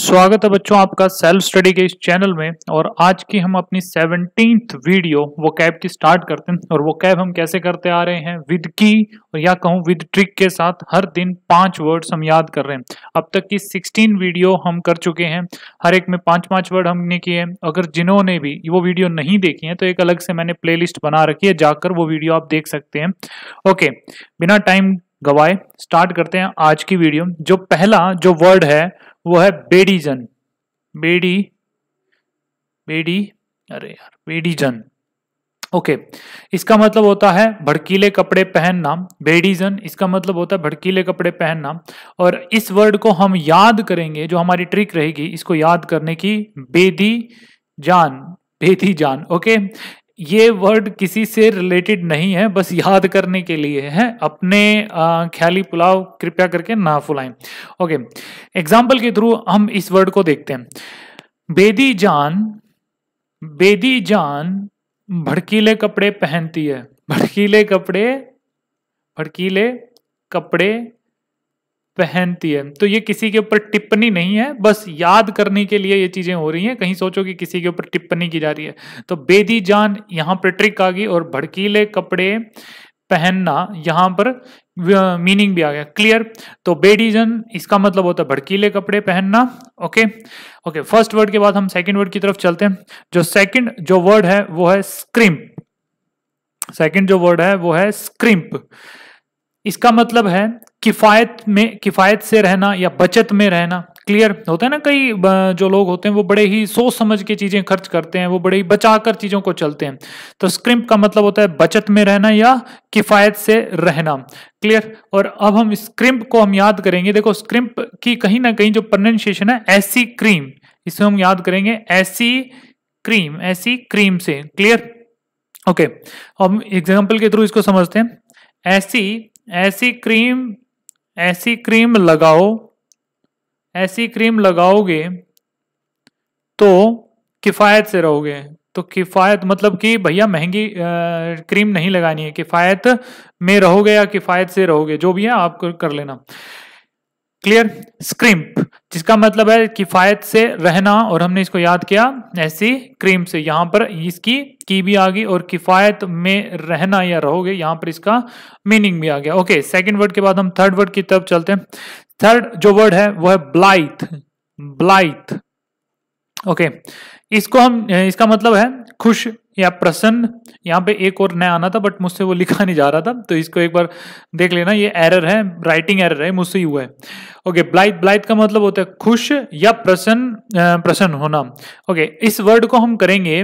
स्वागत है बच्चों आपका सेल्फ स्टडी के इस चैनल में और आज की हम अपनी सेवनटीन वीडियो वो कैब की स्टार्ट करते हैं और वो कैब हम कैसे करते आ रहे हैं विद की और या कहूँ विद ट्रिक के साथ हर दिन पांच वर्ड्स हम याद कर रहे हैं अब तक की सिक्सटीन वीडियो हम कर चुके हैं हर एक में पांच पांच वर्ड हमने किए हैं अगर जिन्होंने भी वो वीडियो नहीं देखी है तो एक अलग से मैंने प्ले बना रखी है जाकर वो वीडियो आप देख सकते हैं ओके बिना टाइम गवाए स्टार्ट करते हैं आज की वीडियो जो पहला जो वर्ड है वो है बेडीजन बेडी बेडी अरे यार बेडीजन ओके okay. इसका मतलब होता है भड़कीले कपड़े पहनना बेडीजन इसका मतलब होता है भड़कीले कपड़े पहनना और इस वर्ड को हम याद करेंगे जो हमारी ट्रिक रहेगी इसको याद करने की बेदी जान बेदी जान ओके okay? ये वर्ड किसी से रिलेटेड नहीं है बस याद करने के लिए है अपने ख्याली पुलाव कृपया करके ना फुलाएं ओके okay. एग्जाम्पल के थ्रू हम इस वर्ड को देखते हैं बेदी जान बेदी जान भड़कीले कपड़े पहनती है भड़कीले कपड़े भड़कीले कपड़े पहनती है तो ये किसी के ऊपर टिप्पणी नहीं है बस याद करने के लिए ये चीजें हो रही हैं कहीं सोचो कि किसी के ऊपर टिप्पणी की जा रही है तो बेदी जान यहां पर ट्रिक आ गई और भड़कीले कपड़े पहनना यहां पर मीनिंग भी आ गया क्लियर तो बेडीजन इसका मतलब होता है भड़कीले कपड़े पहनना ओके ओके फर्स्ट वर्ड के बाद हम सेकंड वर्ड की तरफ चलते हैं जो सेकंड जो वर्ड है वो है स्क्रिम्प सेकंड जो वर्ड है वो है स्क्रिम्प इसका मतलब है किफायत में किफायत से रहना या बचत में रहना क्लियर होता है ना कई जो लोग होते हैं वो बड़े ही सोच समझ के चीज़ें खर्च करते हैं वो बड़े ही बचा कर चीज़ों को चलते हैं तो स्क्रिम्प का मतलब होता है बचत में रहना या किफ़ायत से रहना क्लियर और अब हम स्क्रिम्प को हम याद करेंगे देखो स्क्रिम्प की कहीं ना कहीं जो प्रोनाउंसिएशन है ऐसी क्रीम इसे हम याद करेंगे ऐसी क्रीम ऐसी क्रीम से क्लियर ओके अब एग्जाम्पल के थ्रू इसको समझते हैं ऐसी ऐसी क्रीम ऐसी क्रीम लगाओ ऐसी क्रीम लगाओगे तो किफ़ायत से रहोगे तो किफ़ायत मतलब कि भैया महंगी आ, क्रीम नहीं लगानी है किफ़ायत में रहोगे या किफ़ायत से रहोगे जो भी है आप कर लेना क्लियर स्क्रिम्प जिसका मतलब है किफ़ायत से रहना और हमने इसको याद किया ऐसी क्रीम से यहाँ पर इसकी की भी आ गई और किफ़ायत में रहना या रहोगे यहाँ पर इसका मीनिंग भी आ गया ओके सेकंड वर्ड के बाद हम थर्ड वर्ड की तरफ चलते हैं थर्ड जो वर्ड है वो है ब्लाइथ ब्लाइथ ओके इसको हम इसका मतलब है खुश या प्रसन्न यहाँ पे एक और नया आना था बट मुझसे वो लिखा नहीं जा रहा था तो इसको एक बार देख लेना ये एरर है राइटिंग एरर है मुझसे ही हुआ है ओके ब्लाइट ब्लाइट का मतलब होता है खुश या प्रसन्न प्रसन्न होना ओके इस वर्ड को हम करेंगे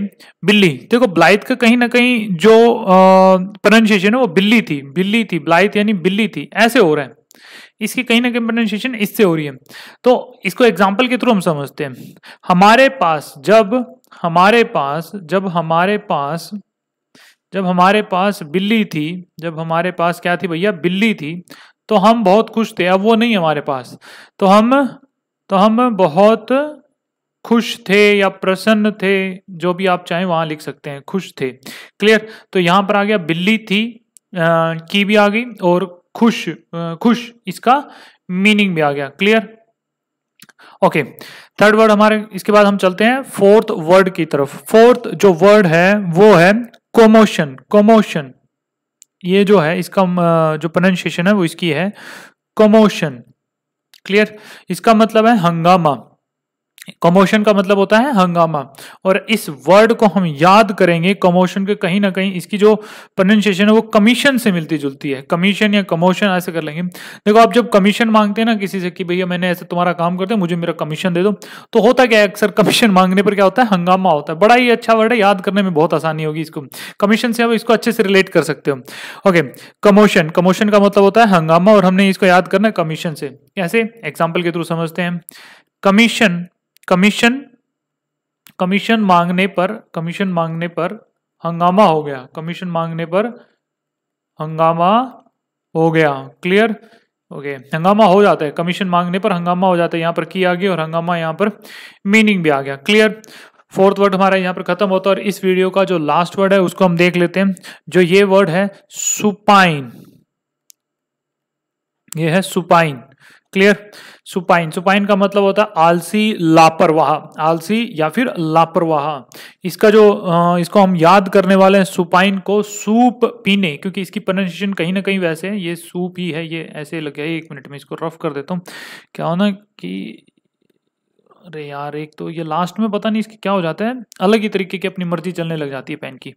बिल्ली देखो ब्लाइट का कहीं ना कहीं जो प्रोनाउंसिएशन है वो बिल्ली थी बिल्ली थी ब्लाइट यानी बिल्ली थी ऐसे हो रहा है इसकी कहीं ना कहीं प्रोनाउंसिएशन इससे हो रही है तो इसको एग्जाम्पल के थ्रू हम समझते हैं हमारे पास जब हमारे पास जब हमारे पास जब हमारे पास बिल्ली थी जब हमारे पास क्या थी भैया बिल्ली थी तो हम बहुत खुश थे अब वो नहीं हमारे पास तो हम तो हम बहुत खुश थे या प्रसन्न थे जो भी आप चाहें वहां लिख सकते हैं खुश थे क्लियर तो यहां पर आ गया बिल्ली थी आ, की भी आ गई और खुश खुश इसका मीनिंग भी आ गया क्लियर ओके थर्ड वर्ड हमारे इसके बाद हम चलते हैं फोर्थ वर्ड की तरफ फोर्थ जो वर्ड है वो है कोमोशन कोमोशन ये जो है इसका जो प्रोनाउंसिएशन है वो इसकी है कोमोशन क्लियर इसका मतलब है हंगामा कमोशन का मतलब होता है हंगामा और इस वर्ड को हम याद करेंगे कमोशन के कहीं ना कहीं इसकी जो प्रोनाउंसिएशन है वो कमीशन से मिलती जुलती है कमीशन या कमोशन ऐसे कर लेंगे देखो आप जब कमीशन मांगते हैं ना किसी से कि भैया मैंने ऐसे तुम्हारा काम करते मुझे मेरा कमीशन दे दो तो होता क्या है अक्सर कमीशन मांगने पर क्या होता है हंगामा होता है बड़ा ही अच्छा वर्ड है याद करने में बहुत आसानी होगी इसको कमीशन से आप इसको अच्छे से रिलेट कर सकते हो ओके कमोशन कमोशन का मतलब होता है हंगामा और हमने इसको याद करना कमीशन से कैसे एग्जाम्पल के थ्रू समझते हैं कमीशन कमीशन कमीशन मांगने पर कमीशन मांगने पर हंगामा हो गया कमीशन मांगने पर हंगामा हो गया क्लियर ओके okay. हंगामा हो जाता है कमीशन मांगने पर हंगामा हो जाता है यहाँ पर की आ गई और हंगामा यहाँ पर मीनिंग भी आ गया क्लियर फोर्थ वर्ड हमारा यहाँ पर खत्म होता है और इस वीडियो का जो लास्ट वर्ड है उसको हम देख लेते हैं जो ये वर्ड है सुपाइन ये है सुपाइन क्लियर सुपाइन सुपाइन का मतलब होता है आलसी लापरवाह आलसी या फिर लापरवाह इसका जो इसको हम याद करने वाले हैं सुपाइन को सूप पीने क्योंकि इसकी प्रोनाउंसिएशन कहीं ना कहीं वैसे है ये सूप ही है ये ऐसे लग गया एक मिनट में इसको रफ कर देता हूँ क्या होना कि अरे यार एक तो ये लास्ट में पता नहीं इसकी क्या हो जाता है अलग ही तरीके की अपनी मर्जी चलने लग जाती है पेन की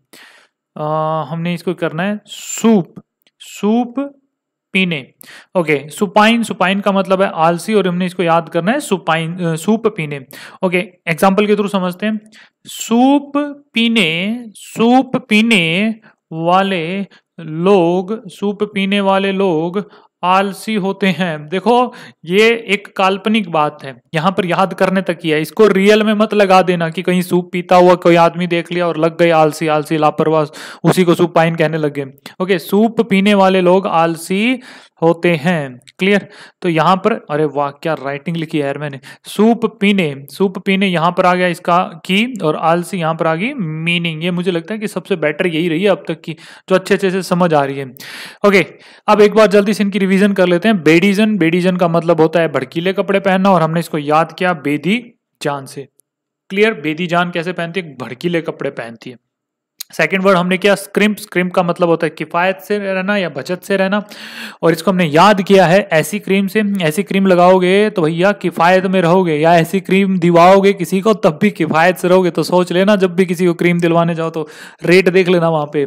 आ, हमने इसको करना है सूप सूप पीने ओके सुपाइन सुपाइन का मतलब है आलसी और हमने इसको याद करना है सुपाइन सूप पीने ओके एग्जाम्पल के थ्रू समझते हैं सूप पीने सूप पीने वाले लोग सूप पीने वाले लोग आलसी होते हैं देखो ये एक काल्पनिक बात है यहाँ पर याद करने तक ही है इसको रियल में मत लगा देना कि कहीं सूप पीता हुआ कोई आदमी देख लिया और लग गए आलसी आलसी लापरवाह उसी को सूप पाइन कहने लग गए ओके सूप पीने वाले लोग आलसी होते हैं क्लियर तो यहाँ पर अरे वाह क्या राइटिंग लिखी है यार मैंने सूप पीने सूप पीने यहाँ पर आ गया इसका की और आलसी यहाँ पर आ गई मीनिंग ये मुझे लगता है कि सबसे बेटर यही रही है अब तक की जो अच्छे अच्छे से समझ आ रही है ओके अब एक बार जल्दी से इनकी डिवीजन कर लेते हैं बेडीजन बेडीजन का मतलब होता है भड़कीले कपड़े पहनना और हमने इसको याद किया बेदी जान से क्लियर बेदी जान कैसे पहनती है भड़कीले कपड़े पहनती है सेकेंड वर्ड हमने किया स्क्रिम्प स्क्रिम्प का मतलब होता है किफ़ायत से रहना या बचत से रहना और इसको हमने याद किया है ऐसी क्रीम से ऐसी क्रीम लगाओगे तो भैया किफ़ायत में रहोगे या ऐसी क्रीम दिवाओगे किसी को तब भी किफ़ायत से रहोगे तो सोच लेना जब भी किसी को क्रीम दिलवाने जाओ तो रेट देख लेना वहां पे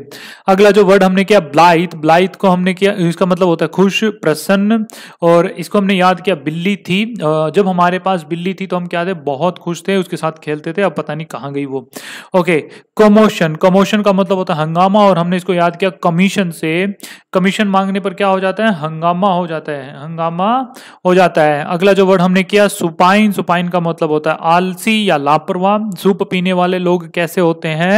अगला जो वर्ड हमने किया ब्लाइत ब्लाइत को हमने किया इसका मतलब होता है खुश प्रसन्न और इसको हमने याद किया बिल्ली थी जब हमारे पास बिल्ली थी तो हम क्या थे बहुत खुश थे उसके साथ खेलते थे अब पता नहीं कहाँ गई वो ओके कमोशन कमोशन कमीशन का मतलब होता है हंगामा और हमने इसको याद किया कमीशन से कमीशन मांगने पर क्या हो जाता है हंगामा हो जाता है हंगामा हो जाता है अगला जो वर्ड हमने किया सुपाइन सुपाइन का मतलब होता है आलसी या लापरवाह सूप पीने वाले लोग कैसे होते हैं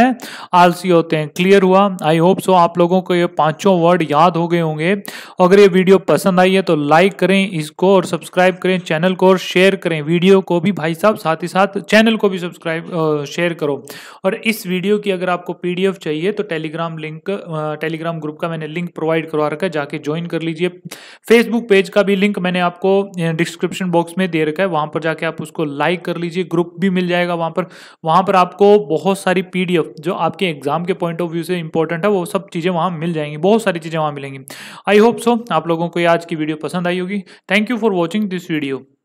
आलसी होते हैं क्लियर हुआ आई होप सो आप लोगों को ये पांचों वर्ड याद हो गए होंगे अगर ये वीडियो पसंद आई है तो लाइक करें इसको और सब्सक्राइब करें चैनल को और शेयर करें वीडियो को भी भाई साहब साथ ही साथ चैनल को भी सब्सक्राइब शेयर करो और इस वीडियो की अगर आपको पी पीडीएफ चाहिए तो टेलीग्राम लिंक टेलीग्राम ग्रुप का मैंने लिंक प्रोवाइड करवा रखा है जाके ज्वाइन कर लीजिए फेसबुक पेज का भी लिंक मैंने आपको डिस्क्रिप्शन बॉक्स में दे रखा है वहां पर जाके आप उसको लाइक कर लीजिए ग्रुप भी मिल जाएगा वहां पर वहां पर आपको बहुत सारी पी जो आपके एग्जाम के पॉइंट ऑफ व्यू से इंपॉर्टेंट है वो सब चीज़ें वहां मिल जाएंगी बहुत सारी चीज़ें वहां मिलेंगी आई होप सो आप लोगों को आज की वीडियो पसंद आई होगी thank you for watching this video